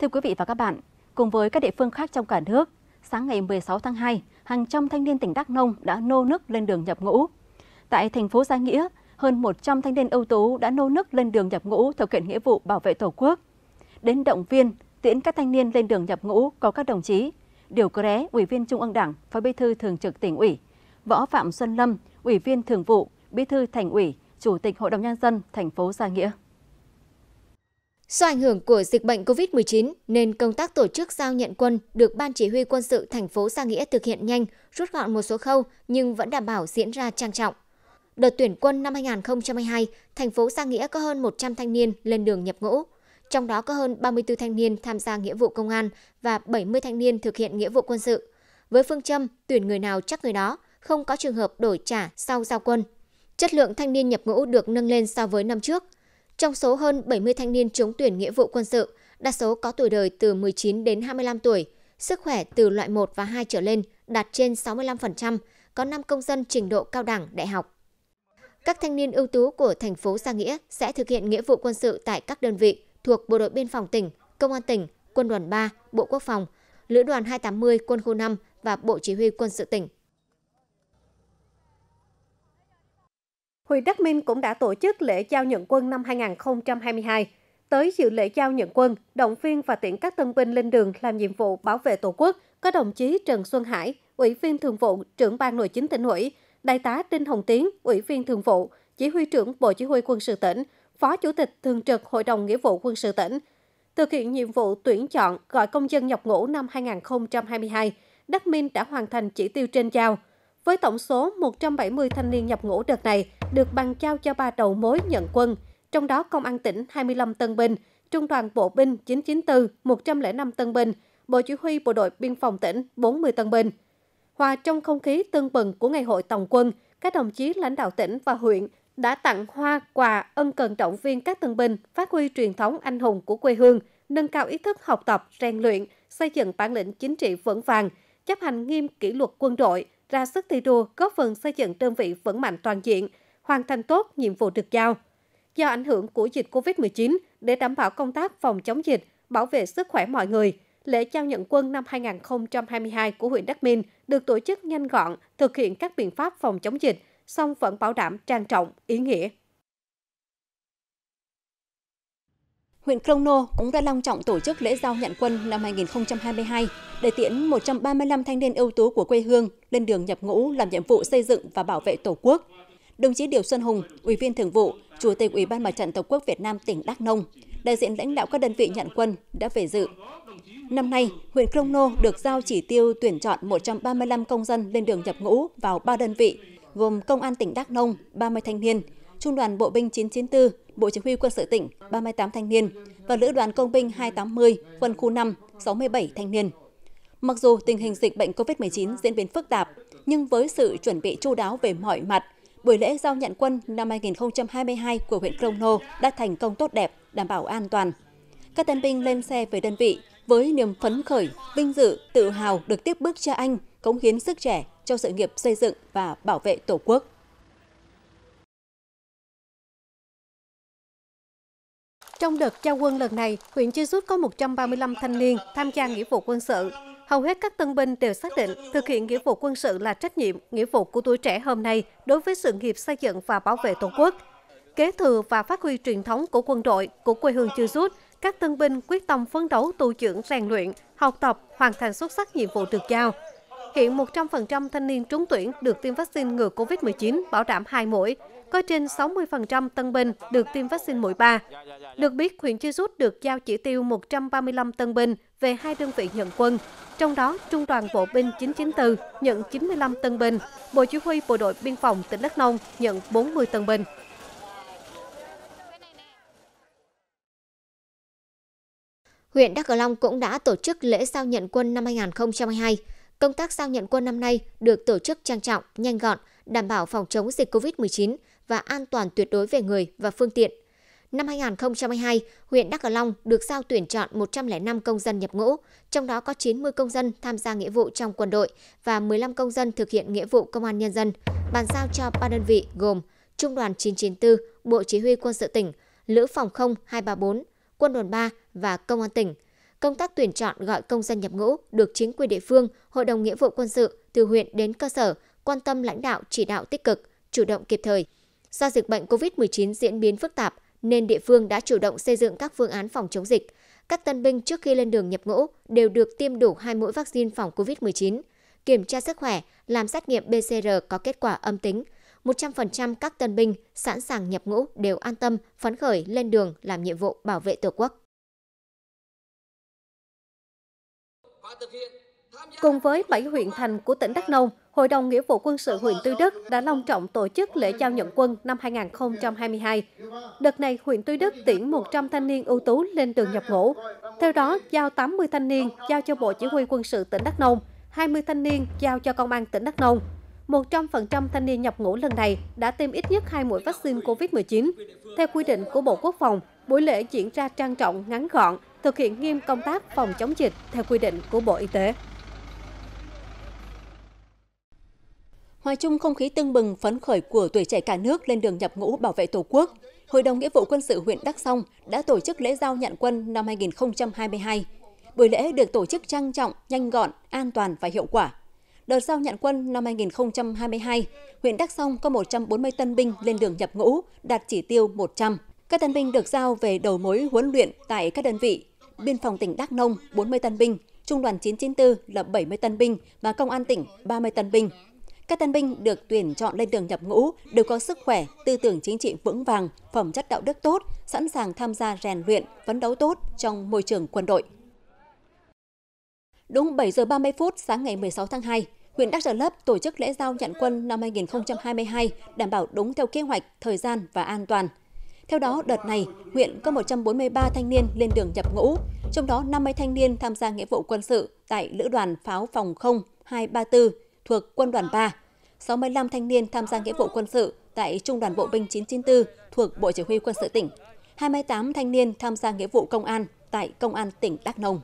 Thưa quý vị và các bạn, cùng với các địa phương khác trong cả nước, sáng ngày 16 tháng 2, hàng trăm thanh niên tỉnh Đắk Nông đã nô nức lên đường nhập ngũ. Tại thành phố Gia Nghĩa, hơn 100 thanh niên ưu tú đã nô nức lên đường nhập ngũ thực hiện nghĩa vụ bảo vệ Tổ quốc. Đến động viên, tiễn các thanh niên lên đường nhập ngũ có các đồng chí Điều Cré, Ủy viên Trung ương Đảng, Phó Bí thư Thường trực tỉnh ủy, Võ Phạm Xuân Lâm, Ủy viên Thường vụ, Bí thư Thành ủy, Chủ tịch Hội đồng nhân dân thành phố Gia Nghĩa. Do ảnh hưởng của dịch bệnh COVID-19 nên công tác tổ chức giao nhận quân được Ban Chỉ huy quân sự thành phố Sa Nghĩa thực hiện nhanh, rút gọn một số khâu nhưng vẫn đảm bảo diễn ra trang trọng. Đợt tuyển quân năm 2022, thành phố Sa Nghĩa có hơn 100 thanh niên lên đường nhập ngũ. Trong đó có hơn 34 thanh niên tham gia nghĩa vụ công an và 70 thanh niên thực hiện nghĩa vụ quân sự. Với phương châm tuyển người nào chắc người đó, không có trường hợp đổi trả sau giao quân. Chất lượng thanh niên nhập ngũ được nâng lên so với năm trước – trong số hơn 70 thanh niên trúng tuyển nghĩa vụ quân sự, đa số có tuổi đời từ 19 đến 25 tuổi, sức khỏe từ loại 1 và 2 trở lên đạt trên 65%, có 5 công dân trình độ cao đẳng, đại học. Các thanh niên ưu tú của thành phố Gia Nghĩa sẽ thực hiện nghĩa vụ quân sự tại các đơn vị thuộc Bộ đội Biên phòng tỉnh, Công an tỉnh, Quân đoàn 3, Bộ Quốc phòng, Lữ đoàn 280 Quân khu 5 và Bộ Chỉ huy Quân sự tỉnh. huyện Đắc Minh cũng đã tổ chức lễ trao nhận quân năm 2022. Tới dự lễ trao nhận quân, động viên và tiễn các tân binh lên đường làm nhiệm vụ bảo vệ Tổ quốc có đồng chí Trần Xuân Hải, Ủy viên Thường vụ, trưởng ban nội chính tỉnh ủy, Đại tá Đinh Hồng Tiến, Ủy viên Thường vụ, Chỉ huy trưởng Bộ Chỉ huy quân sự tỉnh, Phó Chủ tịch Thường trực Hội đồng Nghĩa vụ quân sự tỉnh. Thực hiện nhiệm vụ tuyển chọn gọi công dân nhập ngũ năm 2022, Đắc Minh đã hoàn thành chỉ tiêu trên giao. Với tổng số 170 thanh niên nhập ngũ đợt này, được bàn giao cho ba đầu mối nhận quân, trong đó Công an tỉnh 25 tân binh, Trung đoàn Bộ binh 994 105 tân binh, Bộ Chỉ huy Bộ đội Biên phòng tỉnh 40 tân binh. Hòa trong không khí tương bừng của Ngày hội Tổng quân, các đồng chí lãnh đạo tỉnh và huyện đã tặng hoa, quà, ân cần động viên các tân binh phát huy truyền thống anh hùng của quê hương, nâng cao ý thức học tập, rèn luyện, xây dựng bản lĩnh chính trị vững vàng, chấp hành nghiêm kỷ luật quân đội, ra sức thi đua góp phần xây dựng đơn vị vững mạnh toàn diện, hoàn thành tốt nhiệm vụ được giao. Do ảnh hưởng của dịch COVID-19, để đảm bảo công tác phòng chống dịch, bảo vệ sức khỏe mọi người, lễ trao nhận quân năm 2022 của huyện Đắk Minh được tổ chức nhanh gọn, thực hiện các biện pháp phòng chống dịch, song vẫn bảo đảm trang trọng, ý nghĩa. huyện Crono cũng đã long trọng tổ chức lễ giao nhận quân năm 2022 để tiễn 135 thanh niên ưu tú của quê hương lên đường nhập ngũ làm nhiệm vụ xây dựng và bảo vệ Tổ quốc đồng chí Điều Xuân Hùng, Ủy viên Thường vụ, Chủ tịch Ủy ban Mặt trận Tổ quốc Việt Nam tỉnh Đắk Nông, đại diện lãnh đạo các đơn vị nhận quân đã về dự. Năm nay, huyện Krông Nô được giao chỉ tiêu tuyển chọn 135 công dân lên đường nhập ngũ vào 3 đơn vị, gồm Công an tỉnh Đắk Nông 30 thanh niên, Trung đoàn Bộ binh 994, Bộ Chỉ huy quân sự tỉnh 38 thanh niên và Lữ đoàn Công binh 280, quân khu 5 67 thanh niên. Mặc dù tình hình dịch bệnh COVID-19 diễn biến phức tạp, nhưng với sự chuẩn bị chu đáo về mọi mặt – buổi lễ giao nhận quân năm 2022 của huyện Crono đã thành công tốt đẹp, đảm bảo an toàn. Các tân binh lên xe về đơn vị với niềm phấn khởi, vinh dự, tự hào được tiếp bước cha anh, cống hiến sức trẻ cho sự nghiệp xây dựng và bảo vệ Tổ quốc. Trong đợt trao quân lần này, huyện Chư Sút có 135 thanh niên tham gia nghĩa vụ quân sự. Hầu hết các tân binh đều xác định thực hiện nghĩa vụ quân sự là trách nhiệm, nghĩa vụ của tuổi trẻ hôm nay đối với sự nghiệp xây dựng và bảo vệ Tổ quốc. Kế thừa và phát huy truyền thống của quân đội, của quê hương Chư Sút, các tân binh quyết tâm phấn đấu tu dưỡng rèn luyện, học tập, hoàn thành xuất sắc nhiệm vụ được giao, Hiện 100% thanh niên trúng tuyển được tiêm vaccine ngừa COVID-19 bảo đảm 2 mũi, có trên 60% tân binh được tiêm vaccine mũi 3. Được biết, huyện Chư Sút được giao chỉ tiêu 135 tân binh về hai đơn vị nhận quân. Trong đó, Trung đoàn Bộ binh 994 nhận 95 tân binh, Bộ Chỉ huy Bộ đội Biên phòng tỉnh Đắk Nông nhận 40 tân binh. Huyện Đắk Cờ Long cũng đã tổ chức lễ giao nhận quân năm 2022. Công tác giao nhận quân năm nay được tổ chức trang trọng, nhanh gọn, đảm bảo phòng chống dịch COVID-19 và an toàn tuyệt đối về người và phương tiện. Năm 2022, huyện Đắk Cờ Long được giao tuyển chọn 105 công dân nhập ngũ, trong đó có 90 công dân tham gia nghĩa vụ trong quân đội và 15 công dân thực hiện nghĩa vụ công an nhân dân, bàn giao cho ba đơn vị gồm Trung đoàn 994, Bộ Chỉ huy Quân sự tỉnh, Lữ Phòng không 234, Quân đoàn 3 và Công an tỉnh – công tác tuyển chọn gọi công dân nhập ngũ được chính quyền địa phương, Hội đồng Nghĩa vụ quân sự từ huyện đến cơ sở quan tâm lãnh đạo chỉ đạo tích cực, chủ động kịp thời. Do dịch bệnh COVID-19 diễn biến phức tạp nên địa phương đã chủ động xây dựng các phương án phòng chống dịch. Các tân binh trước khi lên đường nhập ngũ đều được tiêm đủ hai mũi vaccine phòng COVID-19, kiểm tra sức khỏe, làm xét nghiệm PCR có kết quả âm tính. 100% các tân binh sẵn sàng nhập ngũ đều an tâm, phấn khởi lên đường làm nhiệm vụ bảo vệ Tổ quốc. Cùng với 7 huyện thành của tỉnh Đắk Nông, Hội đồng Nghĩa vụ quân sự huyện Tuy Đức đã long trọng tổ chức lễ giao nhận quân năm 2022. Đợt này, huyện Tuy Đức tuyển 100 thanh niên ưu tú lên đường nhập ngũ. Theo đó, giao 80 thanh niên giao cho Bộ Chỉ huy quân sự tỉnh Đắk Nông, 20 thanh niên giao cho Công an tỉnh Đắk Nông. 100% thanh niên nhập ngũ lần này đã tiêm ít nhất 2 mũi vaccine COVID-19. Theo quy định của Bộ Quốc phòng, buổi lễ diễn ra trang trọng, ngắn gọn, thực hiện nghiêm công tác phòng chống dịch theo quy định của Bộ Y tế. Hòa chung không khí tưng bừng, phấn khởi của tuổi trẻ cả nước lên đường nhập ngũ bảo vệ Tổ quốc, Hội đồng Nghĩa vụ quân sự huyện Đắc Song đã tổ chức lễ giao nhận quân năm 2022. Buổi lễ được tổ chức trang trọng, nhanh gọn, an toàn và hiệu quả. Đợt giao nhận quân năm 2022, huyện Đắc Song có 140 tân binh lên đường nhập ngũ, đạt chỉ tiêu 100. Các tân binh được giao về đầu mối huấn luyện tại các đơn vị Biên phòng tỉnh Đắk Nông 40 tân binh, Trung đoàn 994 là 70 tân binh và Công an tỉnh 30 tân binh. Các tân binh được tuyển chọn lên đường nhập ngũ đều có sức khỏe, tư tưởng chính trị vững vàng, phẩm chất đạo đức tốt, sẵn sàng tham gia rèn luyện, phấn đấu tốt trong môi trường quân đội. Đúng 7 giờ 30 phút sáng ngày 16 tháng 2, huyện Đắk Rờ Lấp tổ chức lễ giao nhận quân năm 2022 đảm bảo đúng theo kế hoạch, thời gian và an toàn – theo đó, đợt này, huyện có 143 thanh niên lên đường nhập ngũ, trong đó 50 thanh niên tham gia nghĩa vụ quân sự tại Lữ đoàn Pháo Phòng 0 234 thuộc Quân đoàn 3, 65 thanh niên tham gia nghĩa vụ quân sự tại Trung đoàn Bộ binh 994 thuộc Bộ Chỉ huy Quân sự tỉnh, 28 thanh niên tham gia nghĩa vụ công an tại Công an tỉnh Đắk Nông.